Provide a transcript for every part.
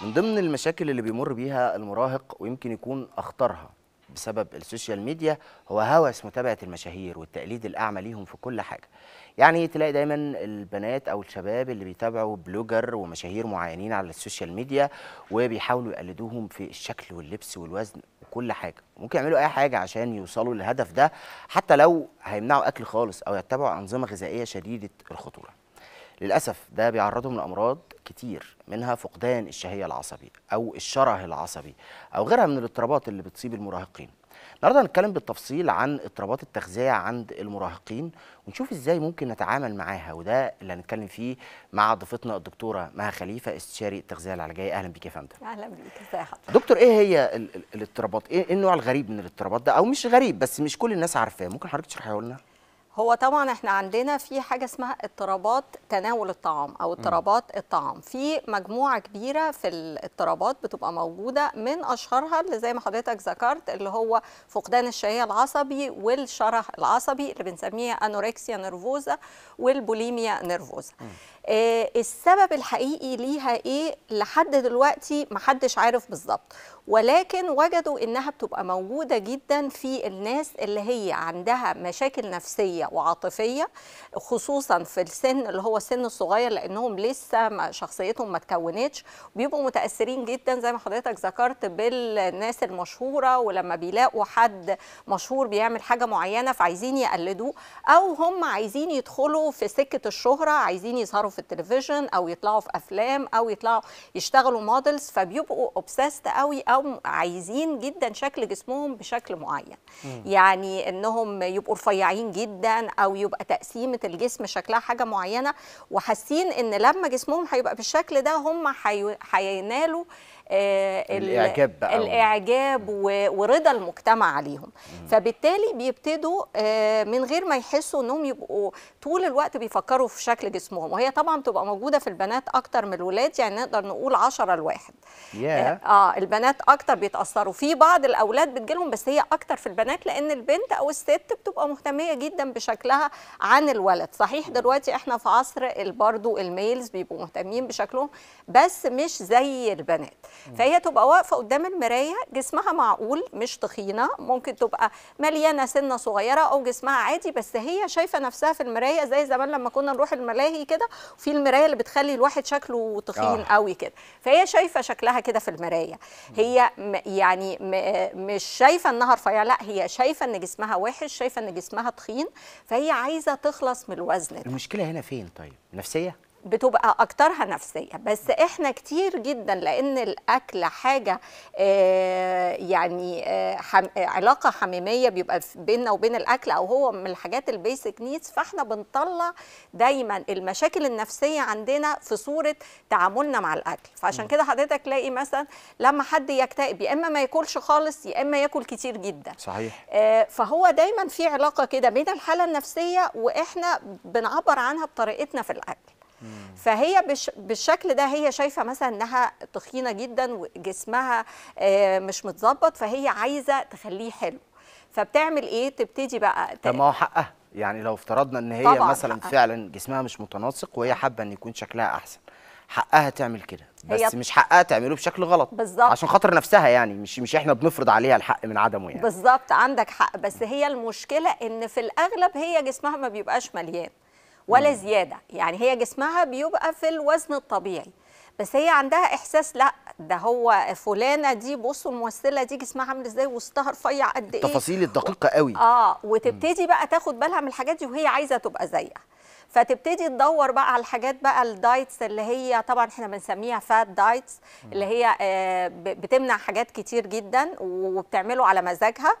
من ضمن المشاكل اللي بيمر بيها المراهق ويمكن يكون أخطرها بسبب السوشيال ميديا هو هوس متابعة المشاهير والتقليد الأعمى ليهم في كل حاجة يعني تلاقي دايما البنات أو الشباب اللي بيتابعوا بلوجر ومشاهير معينين على السوشيال ميديا وبيحاولوا يقلدوهم في الشكل واللبس والوزن وكل حاجة ممكن يعملوا أي حاجة عشان يوصلوا للهدف ده حتى لو هيمنعوا أكل خالص أو يتبعوا أنظمة غذائية شديدة الخطورة للأسف ده بيعرضهم لأمراض كتير منها فقدان الشهية العصبي أو الشره العصبي أو غيرها من الاضطرابات اللي بتصيب المراهقين النهارده هنتكلم بالتفصيل عن اضطرابات التغذيه عند المراهقين ونشوف ازاي ممكن نتعامل معاها وده اللي هنتكلم فيه مع ضيفتنا الدكتوره مها خليفه استشاري التغذيه العلاجيه اهلا بيك يا فندم اهلا بيك ازي حضرتك دكتور ايه هي الاضطرابات ايه النوع الغريب من الاضطرابات ده او مش غريب بس مش كل الناس عارفاه ممكن حضرتك تشرحيه لنا هو طبعا احنا عندنا في حاجه اسمها اضطرابات تناول الطعام او اضطرابات الطعام في مجموعه كبيره في الاضطرابات بتبقى موجوده من اشهرها اللي زي ما حضرتك ذكرت اللي هو فقدان الشهيه العصبي والشره العصبي اللي بنسميها انوركسيا نيرفوزا والبوليميا نيرفوزا آه السبب الحقيقي ليها ايه لحد دلوقتي محدش عارف بالظبط ولكن وجدوا انها بتبقى موجوده جدا في الناس اللي هي عندها مشاكل نفسيه نفسيه وعاطفيه خصوصا في السن اللي هو السن الصغير لانهم لسه ما شخصيتهم ما اتكونتش بيبقوا متاثرين جدا زي ما حضرتك ذكرت بالناس المشهوره ولما بيلاقوا حد مشهور بيعمل حاجه معينه فعايزين يقلدوه او هم عايزين يدخلوا في سكه الشهره عايزين يظهروا في التلفزيون او يطلعوا في افلام او يطلعوا يشتغلوا مودلز فبيبقوا اوبسست قوي او عايزين جدا شكل جسمهم بشكل معين يعني انهم يبقوا رفيعين جدا معين او يبقى تقسيمه الجسم شكلها حاجه معينه وحاسين ان لما جسمهم هيبقى بالشكل ده هم هينالوا حي... آه، الاعجاب بقى الاعجاب ورضا المجتمع عليهم فبالتالي بيبتدوا آه، من غير ما يحسوا انهم يبقوا طول الوقت بيفكروا في شكل جسمهم وهي طبعا بتبقى موجوده في البنات اكتر من الولاد يعني نقدر نقول 10 لواحد yeah. آه،, اه البنات اكتر بيتاثروا في بعض الاولاد بتجيلهم بس هي اكتر في البنات لان البنت او الست بتبقى مهتميه جدا بشكلها عن الولد صحيح دلوقتي احنا في عصر برضو الميلز بيبقوا مهتمين بشكلهم بس مش زي البنات فهي تبقى واقفه قدام المرايه جسمها معقول مش تخينه ممكن تبقى مليانه سنه صغيره او جسمها عادي بس هي شايفه نفسها في المرايه زي زمان لما كنا نروح الملاهي كده وفي المرايه اللي بتخلي الواحد شكله تخين آه. قوي كده فهي شايفه شكلها كده في المرايه هي يعني مش شايفه انها رفيعه لا هي شايفه ان جسمها وحش شايفه ان جسمها تخين فهي عايزه تخلص من الوزن ده. المشكله هنا فين طيب نفسيه بتبقى اكترها نفسيه بس احنا كتير جدا لان الاكل حاجه آه، يعني آه، علاقه حميميه بيبقى بيننا وبين الاكل او هو من الحاجات البيسك نيدز فاحنا بنطلع دايما المشاكل النفسيه عندنا في صوره تعاملنا مع الاكل فعشان كده حضرتك تلاقي مثلا لما حد يكتئب يا اما ما ياكلش خالص يا اما ياكل كتير جدا صحيح آه، فهو دايما في علاقه كده بين الحاله النفسيه واحنا بنعبر عنها بطريقتنا في الاكل فهي بش بالشكل ده هي شايفه مثلا انها تخينه جدا وجسمها آه، مش متظبط فهي عايزه تخليه حلو فبتعمل ايه تبتدي بقى طب ما هو حقها يعني لو افترضنا ان هي مثلا حقها. فعلا جسمها مش متناسق وهي آه. حابه ان يكون شكلها احسن حقها تعمل كده بس مش حقها تعمله بشكل غلط بالظبط عشان خاطر نفسها يعني مش مش احنا بنفرض عليها الحق من عدمه يعني بالظبط عندك حق بس هي المشكله ان في الاغلب هي جسمها ما بيبقاش مليان ولا زياده يعني هي جسمها بيبقى في الوزن الطبيعي بس هي عندها احساس لا ده هو فلانه دي بصوا الممثله دي جسمها عامل ازاي وسطها رفيع قد ايه التفاصيل الدقيقه قوي اه وتبتدي بقى تاخد بالها من الحاجات دي وهي عايزه تبقى زيها فتبتدي تدور بقى على الحاجات بقى الدايتس اللي هي طبعا احنا بنسميها فات دايتس اللي هي آه، بتمنع حاجات كتير جدا وبتعمله على مزاجها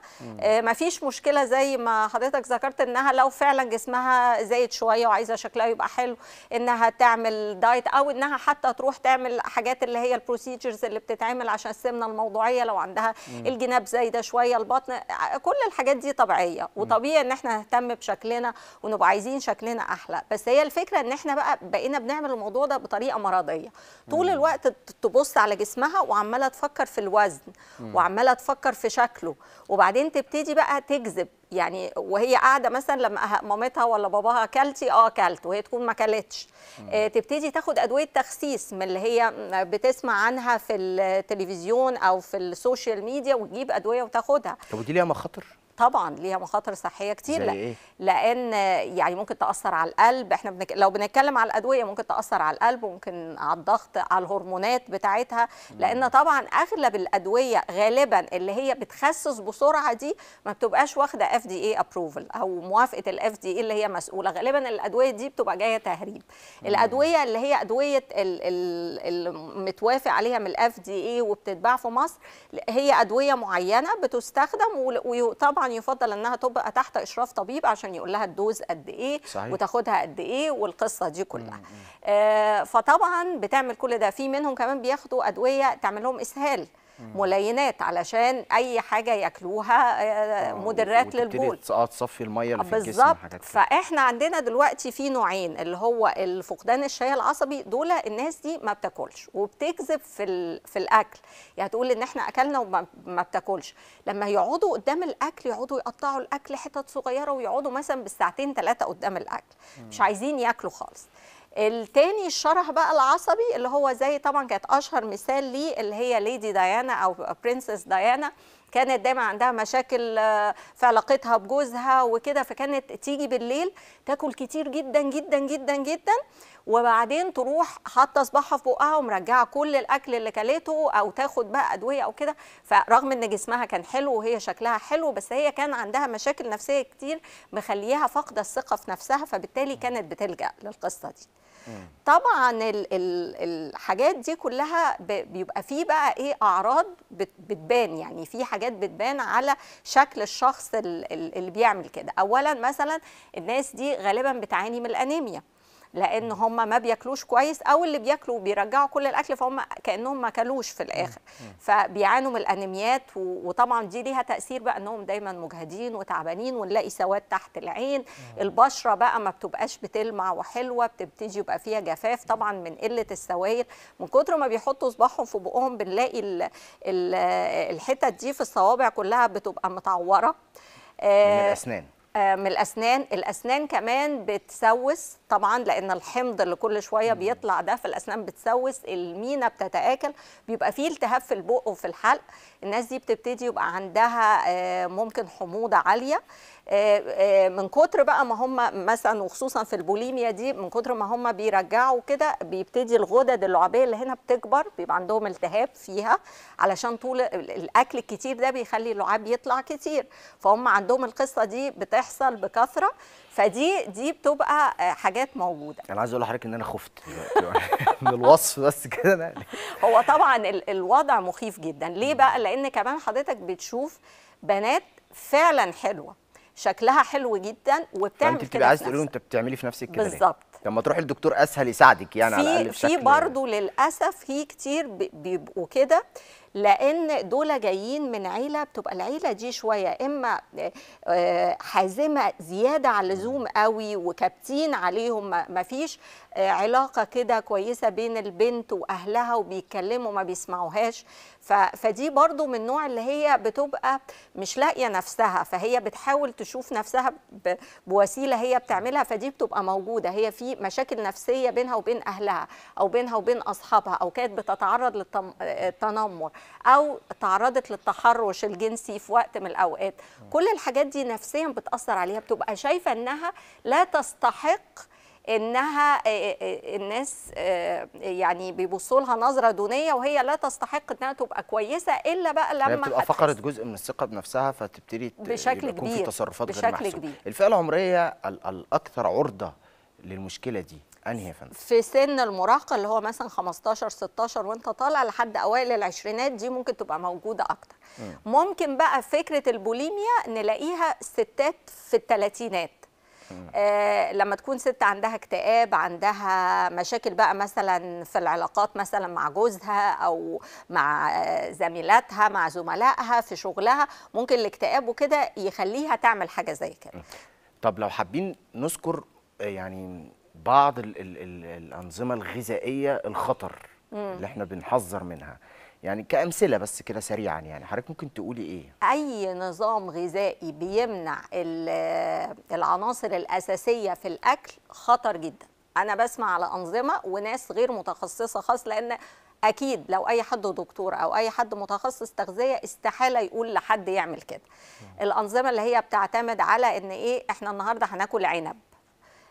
مفيش آه، مشكله زي ما حضرتك ذكرت انها لو فعلا جسمها زايد شويه وعايزه شكلها يبقى حلو انها تعمل دايت او انها حتى تروح تعمل حاجات اللي هي البروسيجرز اللي بتتعمل عشان السمنه الموضوعيه لو عندها مم. الجناب زايده شويه البطن كل الحاجات دي طبيعيه وطبيعي ان احنا نهتم بشكلنا ونبقى عايزين شكلنا احلى بس هي الفكره ان احنا بقى بقينا بنعمل الموضوع ده بطريقه مرضيه طول الوقت تبص على جسمها وعماله تفكر في الوزن وعماله تفكر في شكله وبعدين تبتدي بقى تجذب يعني وهي قاعده مثلا لما أه-، مامتها ولا باباها كلتي اه كلت وهي تكون ما كلتش آه، تبتدي تاخد ادويه تخسيس من اللي هي بتسمع عنها في التلفزيون او في السوشيال ميديا وتجيب ادويه وتاخدها طب ودي ليها مخاطر طبعا ليها مخاطر صحيه كتير إيه؟ لان يعني ممكن تاثر على القلب احنا بنك... لو بنتكلم على الادويه ممكن تاثر على القلب وممكن على الضغط على الهرمونات بتاعتها لان طبعا اغلب الادويه غالبا اللي هي بتخسس بسرعه دي ما بتبقاش واخده اف دي اي ابروفل او موافقه الاف دي اي اللي هي مسؤوله غالبا الادويه دي بتبقى جايه تهريب الادويه اللي هي ادويه المتوافق عليها من الاف دي اي وبتتباع في مصر هي ادويه معينه بتستخدم وطبعا طبعا يفضل انها تبقى تحت اشراف طبيب عشان يقول لها الدوز قد ايه صحيح. وتاخدها قد ايه والقصه دي كلها آه فطبعا بتعمل كل ده في منهم كمان بياخدوا ادويه تعمل لهم اسهال ملينات علشان اي حاجه ياكلوها آه، آه، مدرات للبول تصفي الميه اللي في الجسم بالظبط فاحنا عندنا دلوقتي في نوعين اللي هو الفقدان الشهيه العصبي دول الناس دي ما بتاكلش وبتكذب في في الاكل يعني تقول ان احنا اكلنا وما بتاكلش لما يقعدوا قدام الاكل يقعدوا يقطعوا الاكل حتت صغيره ويقعدوا مثلا بالساعتين ثلاثه قدام الاكل مش عايزين ياكلوا خالص التاني الشرح بقى العصبي اللي هو زي طبعا كانت اشهر مثال ليه اللي هي ليدي ديانا او برنسس ديانا كانت دايما عندها مشاكل آه، في علاقتها بجوزها وكده فكانت تيجي بالليل تاكل كتير جدا جدا جدا جدا وبعدين تروح حاطه صباحها في بقها ومرجعه كل الاكل اللي كلته او تاخد بقى ادويه او كده فرغم ان جسمها كان حلو وهي شكلها حلو بس هي كان عندها مشاكل نفسيه كتير مخليها فاقده الثقه في نفسها فبالتالي كانت بتلجا للقصه دي طبعا الحاجات دي كلها بيبقى فيه بقى ايه اعراض بتبان يعني في حاجات بتبان على شكل الشخص اللي بيعمل كده اولا مثلا الناس دي غالبا بتعاني من الانيميا لان هم ما بياكلوش كويس او اللي بياكلوا بيرجعوا كل الاكل فهم كانهم ما كلوش في الاخر فبيعانوا من الانيميات وطبعا دي ليها تاثير بقى انهم دايما مجهدين وتعبانين ونلاقي سواد تحت العين البشره بقى ما بتبقاش بتلمع وحلوه بتبتدي يبقى فيها جفاف طبعا من قله السوائل من كتر ما بيحطوا صباحهم في بقهم بنلاقي الحتت دي في الصوابع كلها بتبقى متعوره من آه، الاسنان آه، من الاسنان الاسنان كمان بتسوس طبعا لان الحمض اللي كل شويه بيطلع ده في الاسنان بتسوس المينا بتتاكل بيبقى فيه التهاب في البق وفي الحلق الناس دي بتبتدي يبقى عندها آه، ممكن حموضه عاليه آه، من كتر بقى ما هم مثلا وخصوصا في البوليميا دي من كتر ما هم بيرجعوا كده بيبتدي الغدد اللعابيه اللي هنا بتكبر بيبقى عندهم التهاب فيها علشان طول الاكل الكتير ده بيخلي اللعاب يطلع كتير فهم عندهم القصه دي بتحصل بتحصل بكثره فدي دي بتبقى آه، حاجات موجوده انا عايز اقول لحضرتك ان انا خفت يعني من الوصف بس كده انا هو طبعا الوضع مخيف جدا ليه بقى لان كمان حضرتك بتشوف بنات فعلا حلوه شكلها حلو جدا وبتعمل كده انت بتبقى عايز تقولي انت بتعملي في نفسك كده بالظبط لما تروحي للدكتور اسهل يساعدك يعني في على الاقل في برضه للاسف في كتير بيبقوا كده لان دول جايين من عيله بتبقى العيله دي شويه اما آه، حازمه زياده عن اللزوم قوي وكابتين عليهم ما فيش آه، علاقه كده كويسه بين البنت واهلها وبيتكلموا ما بيسمعوهاش فدي برضو من نوع اللي هي بتبقى مش لاقيه نفسها فهي بتحاول تشوف نفسها بوسيله هي بتعملها فدي بتبقى موجوده هي في مشاكل نفسيه بينها وبين اهلها او بينها وبين اصحابها او كانت بتتعرض للتنمر او تعرضت للتحرش الجنسي في وقت من الاوقات كل الحاجات دي نفسيا بتاثر عليها بتبقى شايفه انها لا تستحق انها آه، آه، آه، الناس يعني بيبصوا لها نظره دونيه وهي لا تستحق انها تبقى كويسه الا بقى يعني لما بتبقى فقدت جزء من الثقه بنفسها فتبتدي بشكل كبير في تصرفات بشكل غير محسوبه الفئه العمريه الاكثر عرضه للمشكله دي انهي يا فندم في سن المراهقه اللي هو مثلا 15 16 وانت طالع لحد اوائل العشرينات دي ممكن تبقى موجوده اكتر مم. ممكن بقى فكره البوليميا نلاقيها ستات في الثلاثينات آه لما تكون ست عندها اكتئاب عندها مشاكل بقى مثلا في العلاقات مثلا مع جوزها او مع زميلاتها مع زملائها في شغلها ممكن الاكتئاب وكده يخليها تعمل حاجه زي كده طب لو حابين نذكر آه، يعني بعض الـ الـ الـ الانظمه الغذائيه الخطر مم. اللي احنا بنحذر منها يعني كامثله بس كده سريعا يعني حضرتك ممكن تقولي ايه اي نظام غذائي بيمنع العناصر الاساسيه في الاكل خطر جدا انا بسمع على انظمه وناس غير متخصصه خاص لان اكيد لو اي حد دكتور او اي حد متخصص تغذيه استحاله يقول لحد يعمل كده الانظمه اللي هي بتعتمد على ان ايه احنا النهارده هناكل عنب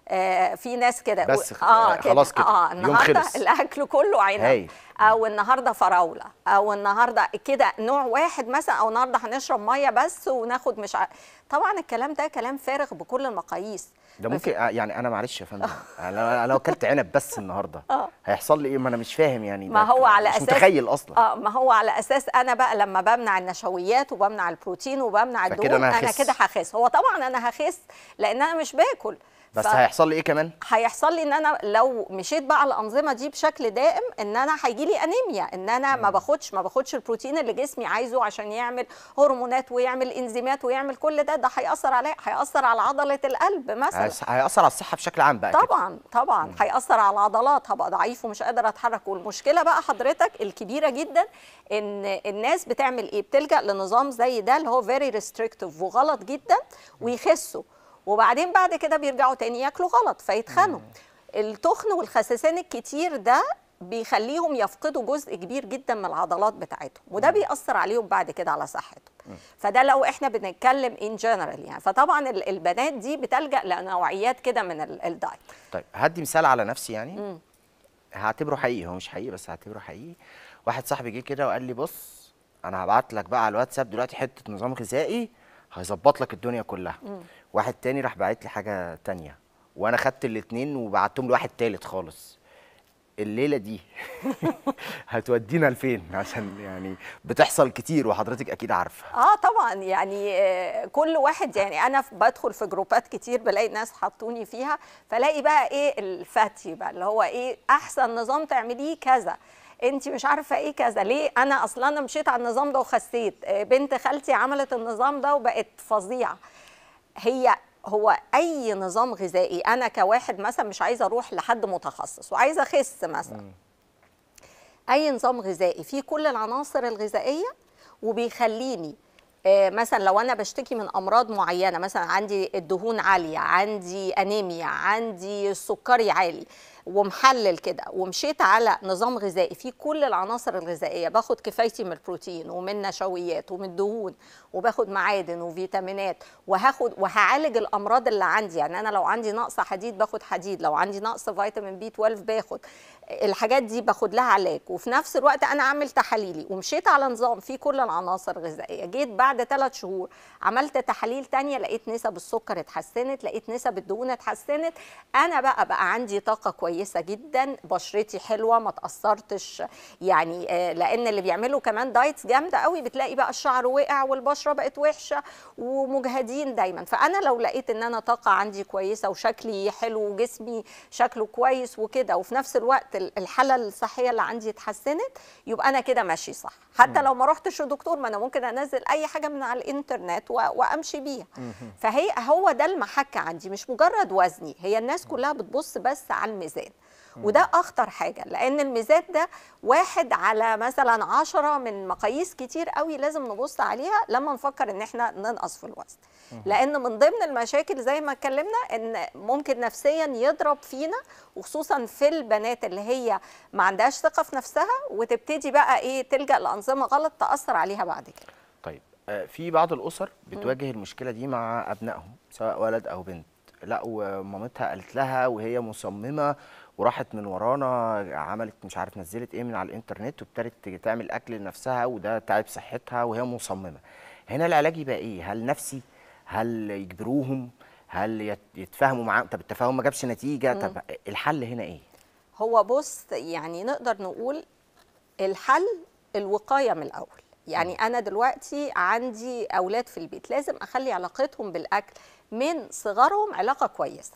آه، في ناس كده بس و... آه،, آه خلاص كده آه النهارده يوم خلص. الاكل كله عنب هاي. او النهارده فراوله او النهارده كده نوع واحد مثلا او النهارده هنشرب ميه بس وناخد مش ع... طبعا الكلام ده كلام فارغ بكل المقاييس ده ممكن في... آه، يعني انا معلش يا فندم انا لو اكلت عنب بس النهارده هيحصل لي ايه ما انا مش فاهم يعني ما هو على مش اساس متخيل اصلا اه ما هو على اساس انا بقى لما بمنع النشويات وبمنع البروتين وبمنع الدهون انا كده هخس هو طبعا انا هخس لان انا مش باكل بس ف... هيحصل لي ايه كمان هيحصل لي ان انا لو مشيت بقى على الانظمه دي بشكل دائم ان انا هيجي لي انيميا ان انا مم. ما باخدش ما باخدش البروتين اللي جسمي عايزه عشان يعمل هرمونات ويعمل انزيمات ويعمل كل ده ده هياثر عليا هياثر على عضله القلب مثلا هياثر على الصحه بشكل عام بقى طبعا كده. طبعا هياثر على العضلات هبقى ضعيف ومش قادره اتحرك والمشكله بقى حضرتك الكبيره جدا ان الناس بتعمل ايه بتلجا لنظام زي ده اللي هو فيري ريستريكتيف وغلط جدا ويخسوا وبعدين بعد كده بيرجعوا تاني ياكلوا غلط فيتخنوا التخن والخسسان الكتير ده بيخليهم يفقدوا جزء كبير جدا من العضلات بتاعتهم وده بيأثر عليهم بعد كده على صحتهم فده لو احنا بنتكلم ان جنرال يعني فطبعا البنات دي بتلجأ لنوعيات كده من الدايت طيب هدي مثال على نفسي يعني هعتبره حقيقي هو مش حقيقي بس هعتبره حقيقي واحد صاحبي جه كده وقال لي بص انا هبعت لك بقى على الواتساب دلوقتي حته نظام غذائي هيظبط لك الدنيا كلها واحد تاني راح باعت لي حاجه تانية وانا خدت الاثنين وبعتهم لواحد تالت خالص الليله دي هتودينا لفين عشان يعني بتحصل كتير وحضرتك اكيد عارفه اه طبعا يعني آه، كل واحد يعني انا بدخل في جروبات كتير بلاقي ناس حطوني فيها فلاقي بقى ايه الفتي بقى اللي هو ايه احسن نظام تعمليه كذا انت مش عارفه ايه كذا ليه انا اصلا انا مشيت على النظام ده وخسيت آه، بنت خالتي عملت النظام ده وبقت فظيعه هي هو اي نظام غذائي انا كواحد مثلا مش عايزه اروح لحد متخصص وعايزه اخس مثلا اي نظام غذائي فيه كل العناصر الغذائيه وبيخليني آه، مثلا لو انا بشتكي من امراض معينه مثلا عندي الدهون عاليه عندي انيميا عندي السكري عالي ومحلل كده ومشيت على نظام غذائي فيه كل العناصر الغذائيه باخد كفايتي من البروتين ومن نشويات ومن الدهون وباخد معادن وفيتامينات وهاخد وهعالج الامراض اللي عندي يعني انا لو عندي نقص حديد باخد حديد لو عندي نقص فيتامين بي 12 باخد الحاجات دي باخد لها علاج وفي نفس الوقت انا عامل تحاليلي ومشيت على نظام فيه كل العناصر الغذائيه جيت بعد ثلاث شهور عملت تحاليل ثانيه لقيت نسب السكر اتحسنت لقيت نسب الدهون اتحسنت انا بقى بقى عندي طاقه كويسه كويسه جدا بشرتي حلوه ما تاثرتش يعني آه، لان اللي بيعملوا كمان دايتس جامده قوي بتلاقي بقى الشعر وقع والبشره بقت وحشه ومجهدين دايما فانا لو لقيت ان انا طاقه عندي كويسه وشكلي حلو وجسمي شكله كويس وكده وفي نفس الوقت الحاله الصحيه اللي عندي اتحسنت يبقى انا كده ماشي صح حتى لو ما رحتش لدكتور ما انا ممكن انزل اي حاجه من على الانترنت وامشي بيها فهي هو ده المحك عندي مش مجرد وزني هي الناس كلها بتبص بس على الميزان وده اخطر حاجه لان الميزات ده واحد على مثلا عشرة من مقاييس كتير قوي لازم نبص عليها لما نفكر ان احنا ننقص في الوزن لان من ضمن المشاكل زي ما اتكلمنا ان ممكن نفسيا يضرب فينا وخصوصا في البنات اللي هي ما عندهاش ثقه في نفسها وتبتدي بقى ايه تلجا لانظمه غلط تاثر عليها بعد كده طيب آه، في بعض الاسر بتواجه المشكله دي مع ابنائهم سواء ولد او بنت لا ومامتها قالت لها وهي مصممه وراحت من ورانا عملت مش عارف نزلت ايه من على الانترنت وابتدت تعمل اكل لنفسها وده تعب صحتها وهي مصممه هنا العلاج يبقى ايه هل نفسي هل يجبروهم هل يتفاهموا معاهم طب التفاهم ما جابش نتيجه طب الحل هنا ايه هو بص يعني نقدر نقول الحل الوقايه من الاول يعني انا دلوقتي عندي اولاد في البيت لازم اخلي علاقتهم بالاكل من صغرهم علاقه كويسه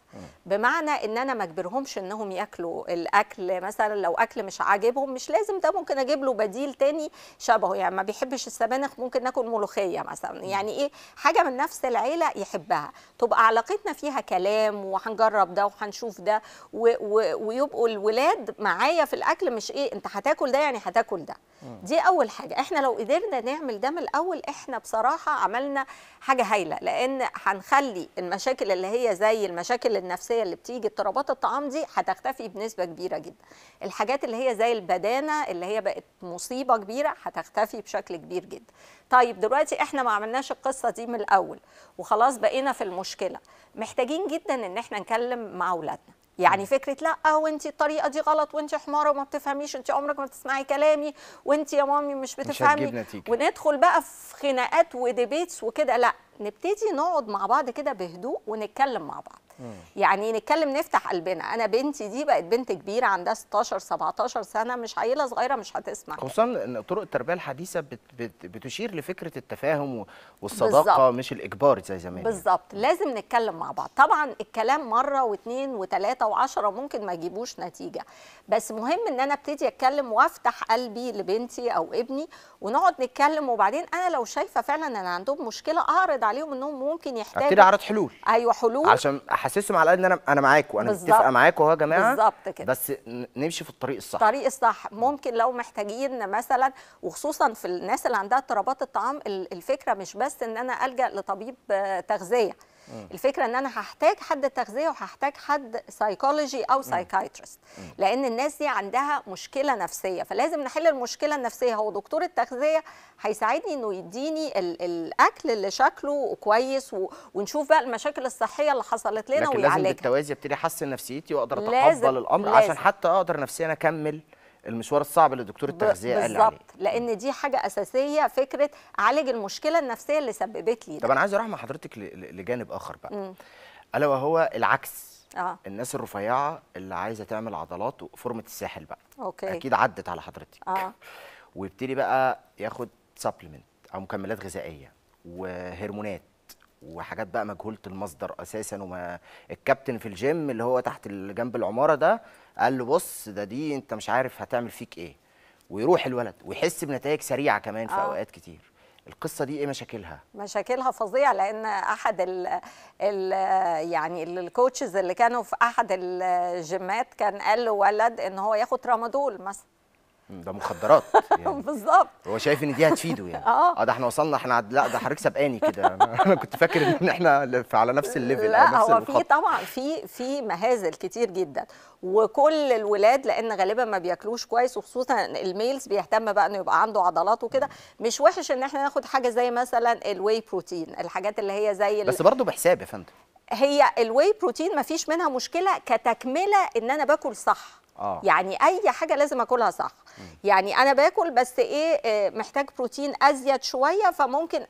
بمعنى ان انا ما اجبرهمش انهم ياكلوا الاكل مثلا لو اكل مش عاجبهم مش لازم ده ممكن اجيب له بديل تاني شبهه يعني ما بيحبش السبانخ ممكن ناكل ملوخيه مثلا يعني ايه حاجه من نفس العيله يحبها تبقى علاقتنا فيها كلام وهنجرب ده وهنشوف ده و و ويبقوا الولاد معايا في الاكل مش ايه انت هتاكل ده يعني هتاكل ده دي اول حاجه احنا لو قدرنا نعمل ده من الاول احنا بصراحه عملنا حاجه هايله لان هنخلي المشاكل اللي هي زي المشاكل النفسيه اللي بتيجي اضطرابات الطعام دي هتختفي بنسبه كبيره جدا الحاجات اللي هي زي البدانه اللي هي بقت مصيبه كبيره هتختفي بشكل كبير جدا طيب دلوقتي احنا ما عملناش القصه دي من الاول وخلاص بقينا في المشكله محتاجين جدا ان احنا نكلم مع اولادنا يعني فكره لا آه، وانت الطريقه دي غلط وانت حماره وما بتفهميش انت عمرك ما بتسمعي كلامي وانت يا مامي مش بتفهمي مش وندخل بقى في خناقات وديبيتس وكده لا نبتدي نقعد مع بعض كده بهدوء ونتكلم مع بعض يعني نتكلم نفتح قلبنا انا بنتي دي بقت بنت كبيره عندها 16 17 سنه مش عيله صغيره مش هتسمع خصوصا ان طرق التربيه الحديثه بت بت بتشير لفكره التفاهم والصداقه بالزبط. مش الاجبار زي زمان يعني. بالظبط لازم نتكلم مع بعض طبعا الكلام مره واثنين وثلاثه وعشرة ممكن ما يجيبوش نتيجه بس مهم ان انا ابتدي اتكلم وافتح قلبي لبنتي او ابني ونقعد نتكلم وبعدين انا لو شايفه فعلا ان عندهم مشكله اعرض عليهم انهم ممكن يحتاجوا ابتدي اعرض حلول ايوه حلول عشان احسسهم على ان انا انا معاكوا انا متفقه معاكوا اهو يا جماعه بالظبط كده بس نمشي في الطريق الصح الطريق الصح ممكن لو محتاجين مثلا وخصوصا في الناس اللي عندها اضطرابات الطعام الفكره مش بس ان انا الجا لطبيب تغذيه الفكره ان انا هحتاج حد تغذيه وهحتاج حد سايكولوجي او سايكايترست لان الناس دي عندها مشكله نفسيه فلازم نحل المشكله النفسيه هو دكتور التغذيه هيساعدني انه يديني ال الاكل اللي شكله كويس ونشوف بقى المشاكل الصحيه اللي حصلت لنا ويعالجها لكن لازم بالتوازي ابتدي احسن نفسيتي واقدر اتقبل الامر لازم. عشان حتى اقدر نفسيا اكمل المشوار الصعب اللي دكتور التغذيه قال عليه بالظبط لان دي حاجه اساسيه فكره عالج المشكله النفسيه اللي سببت لي طب انا عايز اروح مع حضرتك لجانب اخر بقى الا وهو العكس آه. الناس الرفيعه اللي عايزه تعمل عضلات وفورمه الساحل بقى أوكي. اكيد عدت على حضرتك آه. ويبتدي بقى ياخد سبلمنت او مكملات غذائيه وهرمونات وحاجات بقى مجهوله المصدر اساسا وما الكابتن في الجيم اللي هو تحت جنب العماره ده قال له بص ده دي انت مش عارف هتعمل فيك ايه ويروح الولد ويحس بنتائج سريعه كمان في آه. اوقات كتير القصه دي ايه مشاكلها مشاكلها فظيعه لان احد ال ال يعني الكوتشز اللي كانوا في احد الجيمات كان قال له ولد ان هو ياخد رامادول مثلا ده مخدرات يعني بالظبط هو شايف ان دي هتفيده يعني آه. اه ده احنا وصلنا احنا لا ده حضرتك سابقاني كده انا كنت فاكر ان احنا على نفس الليفل لا نفس هو في طبعا في في مهازل كتير جدا وكل الولاد لان غالبا ما بياكلوش كويس وخصوصا الميلز بيهتم بقى انه يبقى عنده عضلات وكده مش وحش ان احنا ناخد حاجه زي مثلا الواي بروتين الحاجات اللي هي زي بس برضه بحساب يا فندم هي الواي بروتين ما فيش منها مشكله كتكمله ان انا باكل صح آه. يعني اي حاجه لازم اكلها صح يعني انا باكل بس ايه آه، محتاج بروتين ازيد شويه فممكن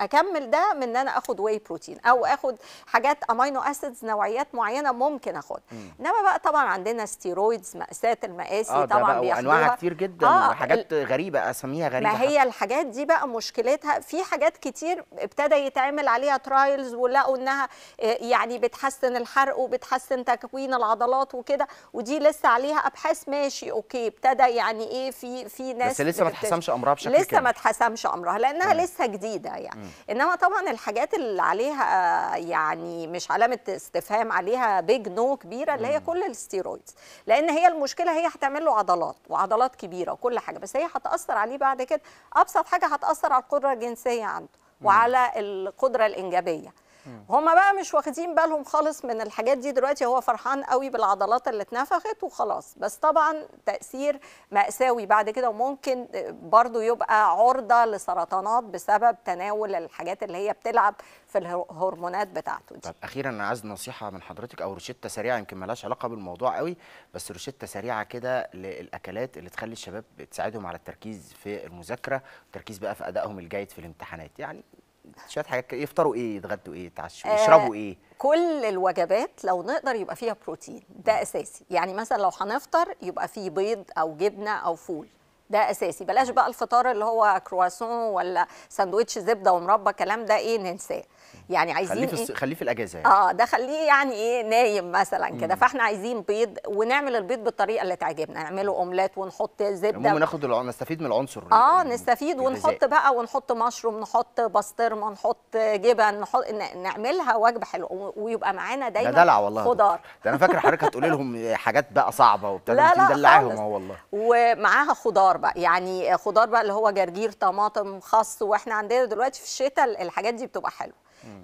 اكمل ده من ان انا اخد واي بروتين او اخد حاجات امينو اسيدز نوعيات معينه ممكن اخدها انما بقى طبعا عندنا ستيرويدز ماساه المقاسي آه طبعا بياخدوها انواع كتير جدا آه وحاجات غريبه اساميها غريبه ما هي الحاجات دي بقى مشكلتها في حاجات كتير ابتدى يتعمل عليها ترايلز ولقوا انها آه، يعني بتحسن الحرق وبتحسن تكوين العضلات وكده ودي لسه عليها ابحاث ماشي اوكي ابتدى يعني ايه في في ناس بس لسه ما اتحسمش امرها بشكل لسه ما اتحسمش امرها لانها مم. لسه جديده يعني مم. انما طبعا الحاجات اللي عليها يعني مش علامه استفهام عليها بيج نو كبيره اللي مم. هي كل الستيرويدز لان هي المشكله هي هتعمل له عضلات وعضلات كبيره وكل حاجه بس هي هتاثر عليه بعد كده ابسط حاجه هتاثر على القدره الجنسيه عنده مم. وعلى القدره الانجابيه هما بقى مش واخدين بالهم خالص من الحاجات دي دلوقتي هو فرحان قوي بالعضلات اللي اتنفخت وخلاص بس طبعا تاثير ماساوي بعد كده وممكن برضو يبقى عرضه لسرطانات بسبب تناول الحاجات اللي هي بتلعب في الهرمونات بتاعته دي. طب اخيرا انا عايز نصيحه من حضرتك او روشته سريعه يمكن مالهاش علاقه بالموضوع قوي بس روشته سريعه كده للاكلات اللي تخلي الشباب تساعدهم على التركيز في المذاكره والتركيز بقى في ادائهم الجيد في الامتحانات يعني شويه حاجات يفطروا ايه يتغدوا ايه يتعشوا آه، يشربوا ايه كل الوجبات لو نقدر يبقى فيها بروتين ده اساسي يعني مثلا لو هنفطر يبقى فيه بيض او جبنه او فول ده اساسي بلاش بقى الفطار اللي هو كرواسون ولا ساندوتش زبده ومربى كلام ده ايه ننساه يعني عايزين إيه؟ خليه في إيه؟ خلي في الاجازه يعني. اه ده خليه يعني ايه نايم مثلا كده فاحنا عايزين بيض ونعمل البيض بالطريقه اللي تعجبنا نعمله اومليت ونحط زبده المهم ناخد الع... نستفيد من العنصر اه نستفيد ونحط بقى ونحط مشروم نحط بسطرمه نحط جبن نحط نعملها وجبه حلوه ويبقى معانا دايما ده دلع والله خضار ده انا فاكر حضرتك هتقولي لهم حاجات بقى صعبه وبتاع لا لا والله ومعاها خضار بقى يعني خضار بقى اللي هو جرجير طماطم خس واحنا عندنا دلوقتي في الشتاء الحاجات دي بتبقى حلوه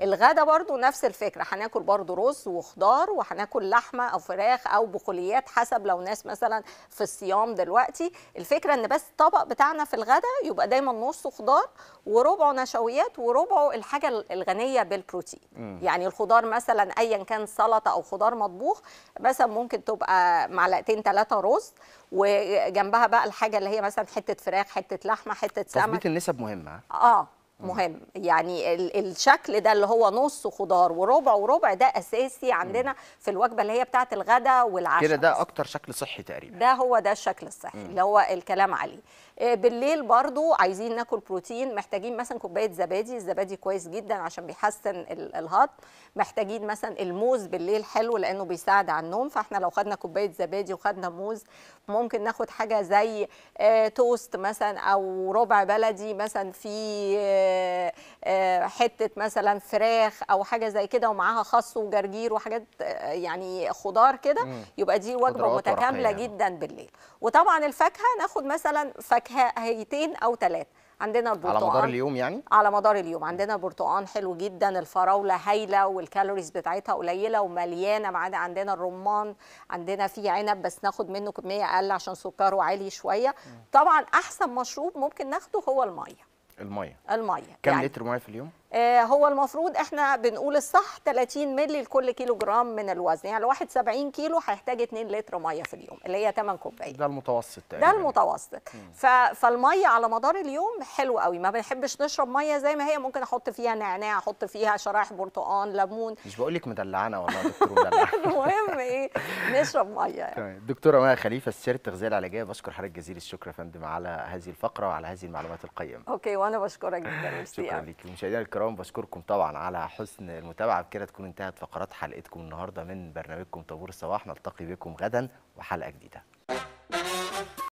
الغدا برضو نفس الفكره هناكل برضو رز وخضار وهناكل لحمه او فراخ او بقوليات حسب لو ناس مثلا في الصيام دلوقتي الفكره ان بس الطبق بتاعنا في الغدا يبقى دايما نصه خضار وربعه نشويات وربعه الحاجه الغنيه بالبروتين م. يعني الخضار مثلا ايا كان سلطه او خضار مطبوخ مثلا ممكن تبقى معلقتين ثلاثه رز وجنبها بقى الحاجه اللي هي مثلا حته فراخ حته لحمه حته سمك تثبيت النسب مهمه اه مهم يعني الشكل ده اللي هو نص خضار وربع وربع ده اساسي عندنا مم. في الوجبه اللي هي بتاعه الغداء والعشاء كده ده اكتر شكل صحي تقريبا ده هو ده الشكل الصحي مم. اللي هو الكلام عليه آه، بالليل برضو عايزين ناكل بروتين محتاجين مثلا كوبايه زبادي الزبادي كويس جدا عشان بيحسن الهضم محتاجين مثلا الموز بالليل حلو لانه بيساعد على النوم فاحنا لو خدنا كوبايه زبادي وخدنا موز ممكن ناخد حاجه زي آه، توست مثلا او ربع بلدي مثلا في آه، حته مثلا فراخ او حاجه زي كده ومعاها خس وجرجير وحاجات يعني خضار كده يبقى دي وجبه متكامله جدا بالليل وطبعا الفاكهه ناخد مثلا فاكهه عندك او ثلاث عندنا البرتقال على مدار اليوم يعني على مدار اليوم عندنا البرتقال حلو جدا الفراوله هايله والكالوريز بتاعتها قليله ومليانه معانا عندنا الرمان عندنا في عنب بس ناخد منه كميه اقل عشان سكره عالي شويه طبعا احسن مشروب ممكن ناخده هو الميه الميه الميه كم يعني لتر ميه في اليوم آه، هو المفروض احنا بنقول الصح 30 مللي لكل كيلو جرام من الوزن يعني الواحد 70 كيلو هيحتاج 2 لتر ميه في اليوم اللي هي 8 كوبايات ده المتوسط تقريبا ده المتوسط ف... فالميه على مدار اليوم حلو قوي ما بنحبش نشرب ميه زي ما هي ممكن احط فيها نعناع احط فيها شرايح برتقان ليمون مش بقول لك مدلعانه والله يا دكتور مدلعانه المهم ايه نشرب ميه يعني. دكتوره مايا خليفه السر التغذيه العلاجيه بشكر حضرتك جزيل الشكر يا فندم على هذه الفقره وعلى هذه المعلومات القيمه اوكي وانا بشكرك جدا شكرا ليكي مشاهدينا الكرام بشكركم طبعا على حسن المتابعه بكده تكون انتهت فقرات حلقتكم النهارده من برنامجكم طابور الصباح نلتقي بكم غدا وحلقه جديده